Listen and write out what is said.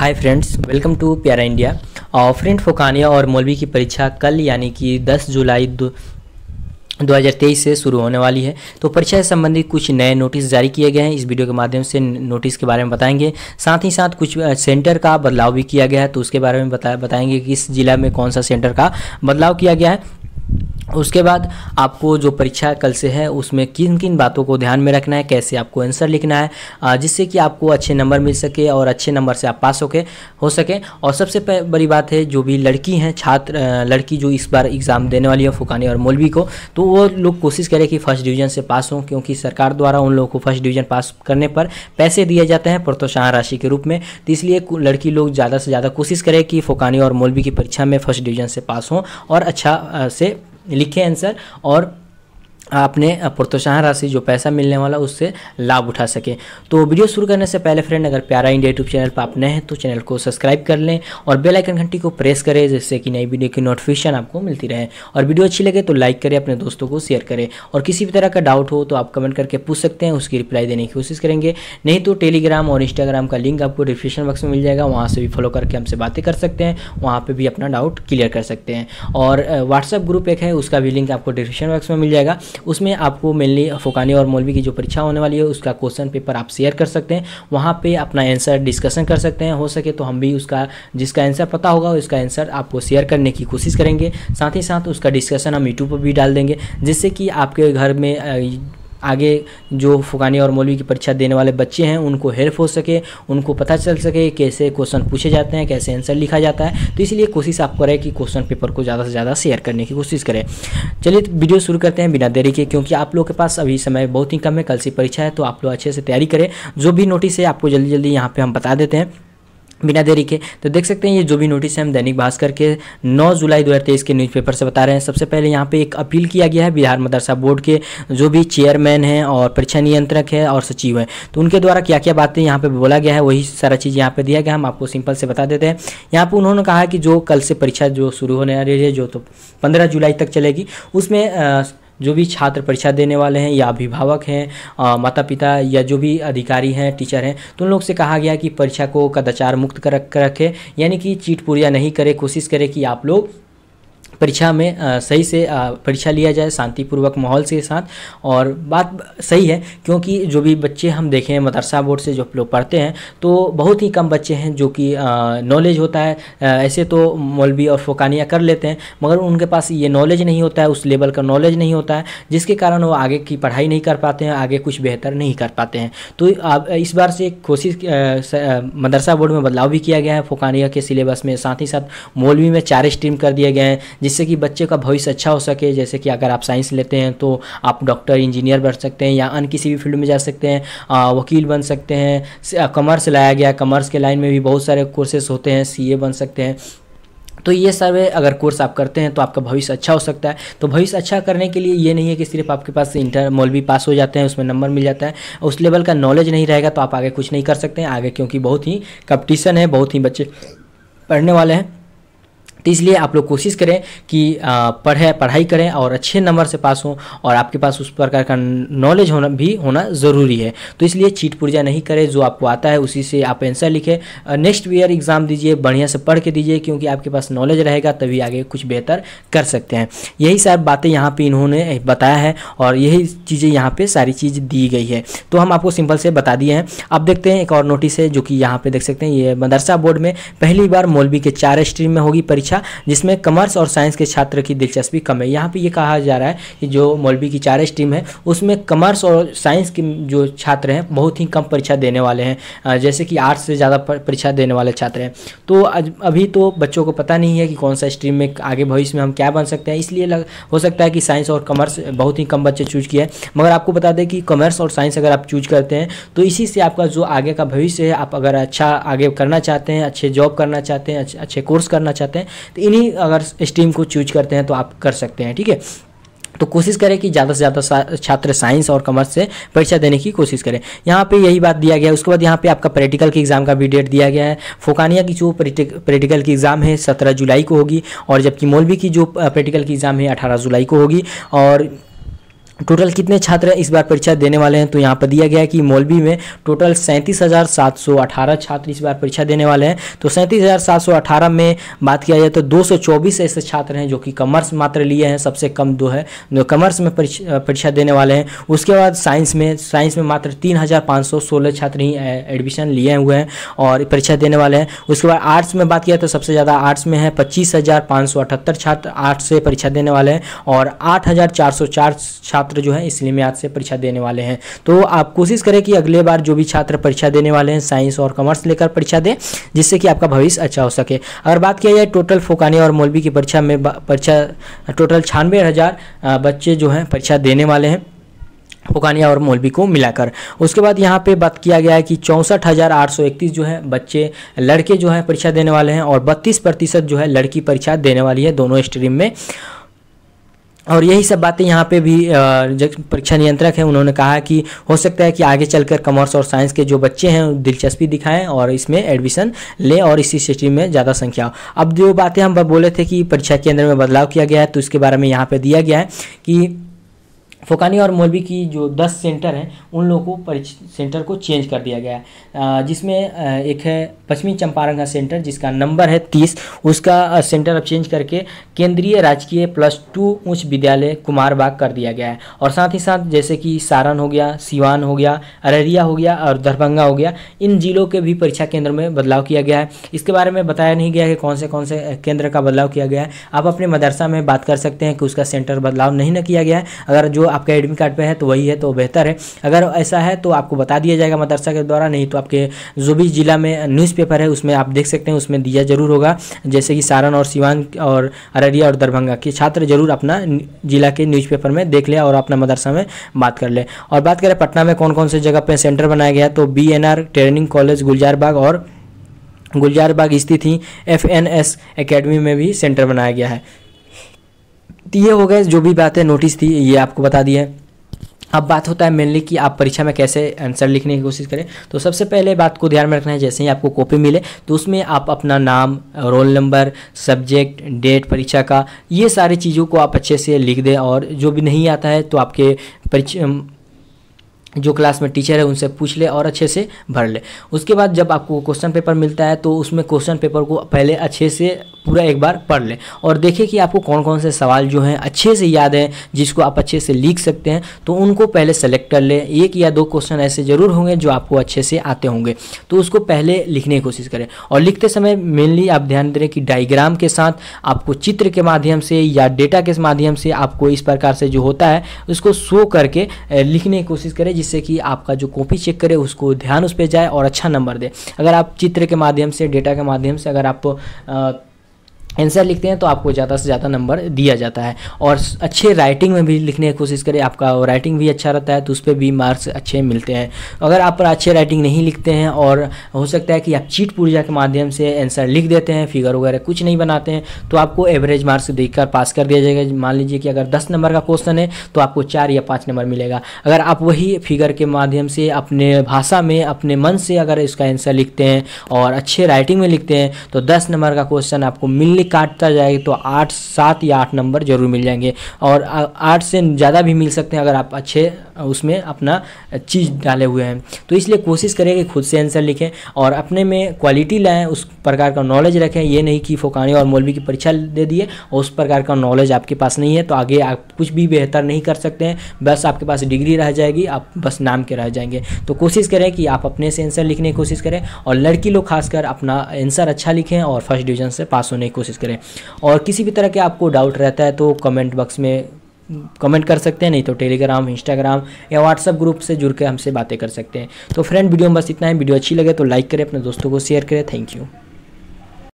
hi friends welcome to प्यारा India और friend फोकानिया और मौलवी की परीक्षा कल यानी कि 10 जुलाई 2023 से शुरू होने वाली है तो परीक्षा से संबंधित कुछ नए नोटिस जारी किए गए हैं इस वीडियो के माध्यम से नोटिस के बारे में बताएंगे साथ ही साथ कुछ सेंटर का बदलाव भी किया गया है तो उसके बारे में बता बताएंगे किस जिला में कौन सा सेंटर का बदलाव किया गया है उसके बाद आपको जो परीक्षा कल से है उसमें किन किन बातों को ध्यान में रखना है कैसे आपको आंसर लिखना है जिससे कि आपको अच्छे नंबर मिल सके और अच्छे नंबर से आप पास होके हो सके और सबसे बड़ी बात है जो भी लड़की हैं छात्र लड़की जो इस बार एग्ज़ाम देने वाली है फुकानी और मौलवी को तो वो लोग कोशिश करें कि फर्स्ट डिवीज़न से पास हों क्योंकि सरकार द्वारा उन लोगों को फर्स्ट डिवीज़न पास करने पर पैसे दिए जाते हैं प्रोत्साहन राशि के रूप में तो इसलिए लड़की लोग ज़्यादा से ज़्यादा कोशिश करें कि फुकानी और मौलवी की परीक्षा में फर्स्ट डिवीज़न से पास हों और अच्छा से लिखें आंसर और आपने प्रोत्साहन राशि जो पैसा मिलने वाला उससे लाभ उठा सके तो वीडियो शुरू करने से पहले फ्रेंड अगर प्यारा इंडिया यूट्यूब चैनल पर आप नए हैं तो चैनल को सब्सक्राइब कर लें और बेल आइकन घंटी को प्रेस करें जिससे कि नई वीडियो की नोटिफिकेशन आपको मिलती रहे और वीडियो अच्छी लगे तो लाइक करें अपने दोस्तों को शेयर करें और किसी भी तरह का डाउट हो तो आप कमेंट करके पूछ सकते हैं उसकी रिप्लाई देने की कोशिश करेंगे नहीं तो टेलीग्राम और इंस्टाग्राम का लिंक आपको डिस्क्रिप्शन बॉक्स में मिल जाएगा वहाँ से भी फॉलो करके हमसे बातें कर सकते हैं वहाँ पर भी अपना डाउट क्लियर कर सकते हैं और व्हाट्सअप ग्रुप एक है उसका भी लिंक आपको डिस्क्रिप्शन बॉक्स में मिल जाएगा उसमें आपको मेनली फ़ोकानी और मौलवी की जो परीक्षा होने वाली है उसका क्वेश्चन पेपर आप शेयर कर सकते हैं वहाँ पर अपना आंसर डिस्कशन कर सकते हैं हो सके तो हम भी उसका जिसका आंसर पता होगा उसका आंसर आपको शेयर करने की कोशिश करेंगे साथ ही साथ उसका डिस्कशन हम यूट्यूब पर भी डाल देंगे जिससे कि आपके घर में आगे जो फुकानी और मौलवी की परीक्षा देने वाले बच्चे हैं उनको हेल्प हो सके उनको पता चल सके कैसे क्वेश्चन पूछे जाते हैं कैसे आंसर लिखा जाता है तो इसलिए कोशिश आप करें कि क्वेश्चन पेपर को ज़्यादा से ज़्यादा शेयर करने की कोशिश करें चलिए तो वीडियो शुरू करते हैं बिना देरी के क्योंकि आप लोग के पास अभी समय बहुत ही कम है कल से परीक्षा है तो आप लोग अच्छे से तैयारी करें जो भी नोटिस है आपको जल्दी जल्दी यहाँ पर हम बता देते हैं बिना देरी के तो देख सकते हैं ये जो भी नोटिस है हम दैनिक भास्कर के 9 जुलाई 2023 के न्यूज़पेपर से बता रहे हैं सबसे पहले यहाँ पे एक अपील किया गया है बिहार मदरसा बोर्ड के जो भी चेयरमैन हैं और परीक्षा नियंत्रक है और सचिव हैं तो उनके द्वारा क्या क्या बातें यहाँ पे बोला गया है वही सारा चीज़ यहाँ पर दिया गया हम आपको सिंपल से बता देते हैं यहाँ पर उन्होंने कहा कि जो कल से परीक्षा जो शुरू होने आ रही है जो तो पंद्रह जुलाई तक चलेगी उसमें जो भी छात्र परीक्षा देने वाले हैं या अभिभावक हैं माता पिता या जो भी अधिकारी हैं टीचर हैं तो उन लोग से कहा गया कि परीक्षा को कदाचार मुक्त कर रखें यानी कि चीट पूरिया नहीं करें कोशिश करें कि आप लोग परीक्षा में सही से परीक्षा लिया जाए शांतिपूर्वक माहौल के साथ और बात सही है क्योंकि जो भी बच्चे हम देखें मदरसा बोर्ड से जो लोग पढ़ते हैं तो बहुत ही कम बच्चे हैं जो कि नॉलेज होता है ऐसे तो मौलवी और फोकानिया कर लेते हैं मगर उनके पास ये नॉलेज नहीं होता है उस लेवल का नॉलेज नहीं होता है जिसके कारण वो आगे की पढ़ाई नहीं कर पाते हैं आगे कुछ बेहतर नहीं कर पाते हैं तो आप इस बार से कोशिश मदरसा बोर्ड में बदलाव भी किया गया है फोकानिया के सिलेबस में साथ ही साथ मौलवी में चार स्ट्रीम कर दिए गए हैं जिससे कि बच्चे का भविष्य अच्छा हो सके जैसे कि अगर आप साइंस लेते हैं तो आप डॉक्टर इंजीनियर बन सकते हैं या अन्य किसी भी फील्ड में जा सकते हैं वकील बन सकते हैं कॉमर्स लाया गया कॉमर्स के लाइन में भी बहुत सारे कोर्सेस होते हैं सी बन सकते हैं तो ये सारे अगर कोर्स आप करते हैं तो आपका भविष्य अच्छा हो सकता है तो भविष्य अच्छा करने के लिए ये नहीं है कि सिर्फ आपके पास इंटर मौलवी पास हो जाते हैं उसमें नंबर मिल जाता है उस लेवल का नॉलेज नहीं रहेगा तो आप आगे कुछ नहीं कर सकते हैं आगे क्योंकि बहुत ही कंपटीशन है बहुत ही बच्चे पढ़ने वाले हैं तो इसलिए आप लोग कोशिश करें कि पढ़े पढ़ाई करें और अच्छे नंबर से पास हों और आपके पास उस प्रकार का नॉलेज होना भी होना ज़रूरी है तो इसलिए चीट पुर्जा नहीं करें जो आपको आता है उसी से आप आंसर लिखें नेक्स्ट ईयर एग्ज़ाम दीजिए बढ़िया से पढ़ के दीजिए क्योंकि आपके पास नॉलेज रहेगा तभी आगे कुछ बेहतर कर सकते हैं यही सारी बातें यहाँ पर इन्होंने बताया है और यही चीज़ें यहाँ पर सारी चीज़ दी गई है तो हम आपको सिंपल से बता दिए हैं अब देखते हैं एक और नोटिस है जो कि यहाँ पर देख सकते हैं ये मदरसा बोर्ड में पहली बार मौलवी के चार स्ट्रीम में होगी परीक्षा परीक्षा अच्छा, जिसमें कॉमर्स और साइंस के छात्र की दिलचस्पी कम है यहाँ पर ये कहा जा रहा है कि जो मौलवी की चार स्ट्रीम है उसमें कॉमर्स और साइंस के जो छात्र हैं बहुत ही कम परीक्षा देने वाले हैं जैसे कि आर्ट्स से ज़्यादा परीक्षा देने वाले छात्र हैं तो अभी तो बच्चों को पता नहीं है कि कौन सा स्ट्रीम में आगे भविष्य में हम क्या बन सकते हैं इसलिए लग, हो सकता है कि साइंस और कॉमर्स बहुत ही कम बच्चे चूज किए हैं मगर आपको बता दें कि कॉमर्स और साइंस अगर आप चूज करते हैं तो इसी से आपका जो आगे का भविष्य है आप अगर अच्छा आगे करना चाहते हैं अच्छे जॉब करना चाहते हैं अच्छे कोर्स करना चाहते हैं तो इन्हीं अगर स्ट्रीम को चूज करते हैं तो आप कर सकते हैं ठीक है तो कोशिश करें कि ज़्यादा से ज़्यादा छात्र साइंस और कॉमर्स से परीक्षा देने की कोशिश करें यहाँ पे यही बात दिया गया है उसके बाद यहाँ पे आपका प्रैक्टिकल की एग्ज़ाम का भी डेट दिया गया है फोकानिया की जो प्रैक्टिकल की एग्ज़ाम है सत्रह जुलाई को होगी और जबकि मौलवी की जो प्रैक्टिकल की एग्ज़ाम है अठारह जुलाई को होगी और टोटल कितने छात्र इस बार परीक्षा देने वाले हैं तो यहाँ पर दिया गया है कि मौलवी में टोटल सैंतीस हज़ार सात सौ अठारह छात्र इस बार परीक्षा देने वाले हैं तो सैंतीस हज़ार सात सौ अठारह में बात किया जाए तो दो सौ चौबीस ऐसे छात्र हैं जो कि कमर्स मात्र लिए हैं सबसे कम दो है जो कमर्स में परीक्षा देने वाले हैं उसके बाद साइंस में साइंस में मात्र तीन हज़ार पाँच सौ सोलह छात्र ही एडमिशन लिए हुए हैं और परीक्षा देने वाले हैं उसके बाद आर्ट्स में बात किया तो सबसे ज़्यादा आर्ट्स में है पच्चीस हज़ार पाँच सौ अठहत्तर छात्र आर्ट्स से परीक्षा देने वाले हैं और आठ हज़ार चार सौ चार छात्र छात्र जो है इसलिए में आज से परीक्षा देने वाले हैं तो आप कोशिश करें कि अगले बार जो भी छात्र परीक्षा देने वाले हैं साइंस और कॉमर्स लेकर परीक्षा दें जिससे कि आपका भविष्य अच्छा हो सके अगर बात किया जाए टोटल फोकानिया और मौलवी की परीक्षा में परीक्षा टोटल छानबे हज़ार बच्चे जो हैं परीक्षा देने वाले हैं फोकानिया और मौलवी को मिलाकर उसके बाद यहाँ पे बात किया गया है कि चौंसठ हज़ार आठ सौ इकतीस जो है बच्चे लड़के जो हैं परीक्षा देने वाले हैं और बत्तीस प्रतिशत जो है लड़की परीक्षा देने वाली है दोनों स्ट्रीम में और यही सब बातें यहाँ पे भी परीक्षा नियंत्रक हैं उन्होंने कहा कि हो सकता है कि आगे चलकर कॉमर्स और साइंस के जो बच्चे हैं दिलचस्पी दिखाएं और इसमें एडमिशन लें और इसी सिस्टम में ज़्यादा संख्या हो अब जो बातें हम बोले थे कि परीक्षा केंद्र में बदलाव किया गया है तो इसके बारे में यहाँ पर दिया गया है कि फोकानी और मौलवी की जो दस सेंटर हैं उन लोगों को सेंटर को चेंज कर दिया गया है जिसमें एक है पश्चिमी चंपारण का सेंटर जिसका नंबर है तीस उसका सेंटर अब चेंज करके केंद्रीय राजकीय प्लस टू उच्च विद्यालय कुमारबाग कर दिया गया है और साथ ही साथ जैसे कि सारण हो गया सिवान हो गया अररिया हो गया और दरभंगा हो गया इन जिलों के भी परीक्षा केंद्र में बदलाव किया गया है इसके बारे में बताया नहीं गया कि कौन से कौन से केंद्र का बदलाव किया गया है आप अपने मदरसा में बात कर सकते हैं कि उसका सेंटर बदलाव नहीं ना किया गया है अगर जो आपका एडमिट कार्ड पर है तो वही है तो बेहतर है अगर ऐसा है तो आपको बता दिया जाएगा मदरसा के द्वारा नहीं तो आपके जो भी ज़िला में न्यूज़पेपर है उसमें आप देख सकते हैं उसमें दिया ज़रूर होगा जैसे कि सारण और सिवान और अररिया और दरभंगा के छात्र ज़रूर अपना जिला के न्यूज़पेपर में देख ले और अपना मदरसा में बात कर ले और बात करें पटना में कौन कौन से जगह पर सेंटर बनाया गया तो बी ट्रेनिंग कॉलेज गुलजारबाग और गुलजारबाग स्थित ही एफ एन एस में भी सेंटर बनाया गया है तो ये हो गए जो भी बातें नोटिस थी ये आपको बता दी है अब बात होता है मेनली कि आप परीक्षा में कैसे आंसर लिखने की कोशिश करें तो सबसे पहले बात को ध्यान में रखना है जैसे ही आपको कॉपी मिले तो उसमें आप अपना नाम रोल नंबर सब्जेक्ट डेट परीक्षा का ये सारी चीज़ों को आप अच्छे से लिख दें और जो भी नहीं आता है तो आपके परीक्षा जो क्लास में टीचर है उनसे पूछ ले और अच्छे से भर ले उसके बाद जब आपको क्वेश्चन पेपर मिलता है तो उसमें क्वेश्चन पेपर को पहले अच्छे से पूरा एक बार पढ़ लें और देखें कि आपको कौन कौन से सवाल जो हैं अच्छे से याद हैं जिसको आप अच्छे से लिख सकते हैं तो उनको पहले सेलेक्ट कर लें एक या दो क्वेश्चन ऐसे ज़रूर होंगे जो आपको अच्छे से आते होंगे तो उसको पहले लिखने की कोशिश करें और लिखते समय मेनली आप ध्यान दें कि डाइग्राम के साथ आपको चित्र के माध्यम से या डेटा के माध्यम से आपको इस प्रकार से जो होता है उसको शो करके लिखने की कोशिश करें जिससे कि आपका जो कॉपी चेक करे उसको ध्यान उस पर जाए और अच्छा नंबर दे अगर आप चित्र के माध्यम से डेटा के माध्यम से अगर आप आ, आंसर लिखते हैं तो आपको ज़्यादा से ज़्यादा नंबर दिया जाता है और अच्छे राइटिंग में भी लिखने की कोशिश करें आपका राइटिंग भी अच्छा रहता है तो उस पर भी मार्क्स अच्छे मिलते हैं अगर आप अच्छे राइटिंग नहीं लिखते हैं और हो सकता है कि आप चीट पूर्जा के माध्यम से आंसर लिख देते हैं फिगर वगैरह कुछ नहीं बनाते हैं तो आपको एवरेज मार्क्स देखकर पास कर दिया जाएगा मान लीजिए कि अगर दस नंबर का क्वेश्चन है तो आपको चार या पाँच नंबर मिलेगा अगर आप वही फिगर के माध्यम से अपने भाषा में अपने मन से अगर इसका आंसर लिखते हैं और अच्छे राइटिंग में लिखते हैं तो दस नंबर का क्वेश्चन आपको मिलने डेली काटता जाएगा तो आठ सात या आठ नंबर जरूर मिल जाएंगे और आठ से ज़्यादा भी मिल सकते हैं अगर आप अच्छे उसमें अपना चीज़ डाले हुए हैं तो इसलिए कोशिश करें कि खुद से आंसर लिखें और अपने में क्वालिटी लाएँ उस प्रकार का नॉलेज रखें ये नहीं कि फोकानी और मौलवी की परीक्षा दे दिए और उस प्रकार का नॉलेज आपके पास नहीं है तो आगे आप कुछ भी बेहतर नहीं कर सकते हैं बस आपके पास डिग्री रह जाएगी आप बस नाम के रह जाएंगे तो कोशिश करें कि आप अपने से आंसर लिखने की कोशिश करें और लड़की लोग खासकर अपना आंसर अच्छा लिखें और फर्स्ट डिवीजन से पास होने की कोशिश करें और किसी भी तरह के आपको डाउट रहता है तो कमेंट बॉक्स में कमेंट कर सकते हैं नहीं तो टेलीग्राम इंस्टाग्राम या व्हाट्सअप ग्रुप से जुड़ के हमसे बातें कर सकते हैं तो फ्रेंड वीडियो में बस इतना ही वीडियो अच्छी लगे तो लाइक करें अपने दोस्तों को शेयर करें थैंक यू